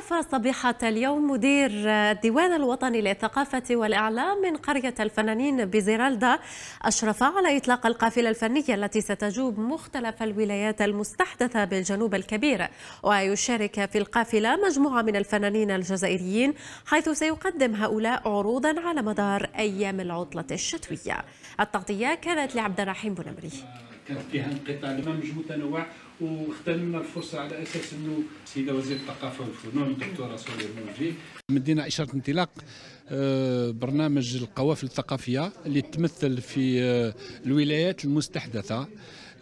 استضاف صبيحة اليوم مدير الديوان الوطني للثقافة والإعلام من قرية الفنانين بزيرالدا أشرف على إطلاق القافلة الفنية التي ستجوب مختلف الولايات المستحدثة بالجنوب الكبير ويشارك في القافلة مجموعة من الفنانين الجزائريين حيث سيقدم هؤلاء عروضا على مدار أيام العطلة الشتوية التغطية كانت لعبد الرحيم بنمري كان فيها انقطاع مش متنوع واخدمنا الفرصه على اساس انه السيده وزير الثقافه والفنون الدكتوره سوريا الموجي مدينا اشاره انطلاق آه، برنامج القوافل الثقافيه اللي تمثل في آه، الولايات المستحدثه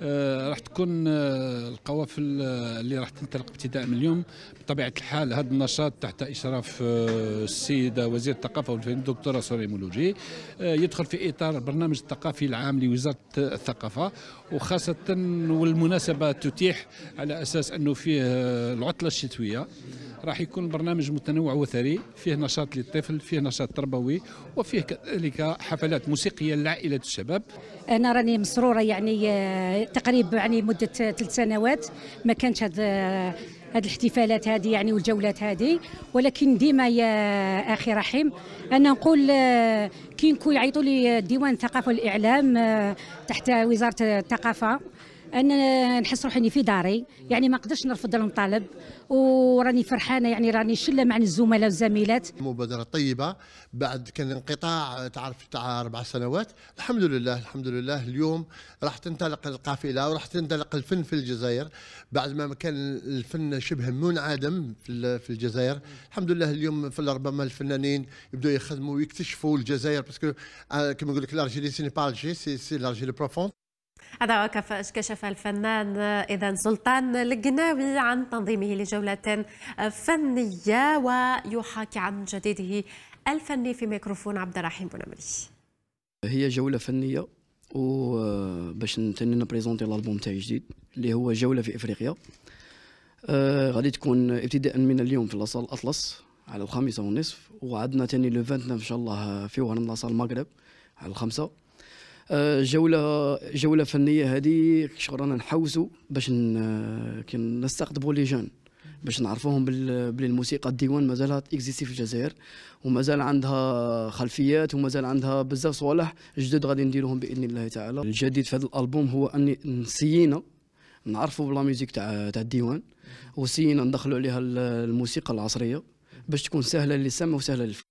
آه، راح تكون آه، القوافل آه، اللي راح تنطلق ابتداء من اليوم بطبيعه الحال هذا النشاط تحت اشراف السيده وزير الثقافه والفنون الدكتوره سوري مولوجي يدخل في اطار البرنامج الثقافي العام لوزاره الثقافه وخاصه والمناسبه تتيح على اساس انه فيه العطله الشتويه راح يكون برنامج متنوع وثري فيه نشاط للطفل فيه نشاط تربوي وفيه كذلك حفلات موسيقيه لعائله الشباب انا راني مسروره يعني آه، تقريبا يعني مده ثلاث سنوات ما كانش هذا آه، هاد الاحتفالات هذه يعني والجولات هذه ولكن ديما يا اخي رحيم انا نقول آه، كي يعيطوا لي ديوان الثقافه والاعلام تحت وزاره الثقافه انا نحس روحي اني في داري يعني ما نقدرش نرفض لهم وراني فرحانه يعني راني شله مع الزملاء والزميلات مبادره طيبه بعد كان انقطاع تعرف تاع اربع سنوات الحمد لله الحمد لله اليوم راح تنطلق القافله وراح تنطلق الفن في الجزائر بعد ما كان الفن شبه منعدم في الجزائر الحمد لله اليوم ربما الفنانين يبداو يخدموا ويكتشفوا الجزائر باسكو آه، كما نقول لك لارجيلي سي با سي لارجيلي بروفون هذا كشف الفنان إذا سلطان القناوي عن تنظيمه لجولة فنية ويحاكي عن جديده الفني في ميكروفون عبد الرحيم بنمري هي جولة فنية وباش نتني نبريزونتي الالبوم تاعي جديد اللي هو جولة في افريقيا آه غادي تكون ابتداء من اليوم في لاصال الاطلس على الخامسة والنصف وعندنا تاني لو 29 ان شاء الله في وهران لاصال المغرب على الخمسة آه، جوله جوله فنيه هذه شغل رانا نحوسوا باش نستقطبوا لي جون باش نعرفوهم باللي الموسيقى الديوان مازالها اكزيستي في الجزائر ومازال عندها خلفيات ومازال عندها بزاف صوالح جدد غادي نديروهم باذن الله تعالى الجديد في هذا الالبوم هو اني نسينا نعرفوا بلا ميوزيك تاع تاع الديوان وسينا ندخلوا عليها الموسيقى العصريه باش تكون سهله للسمع وسهله للفهم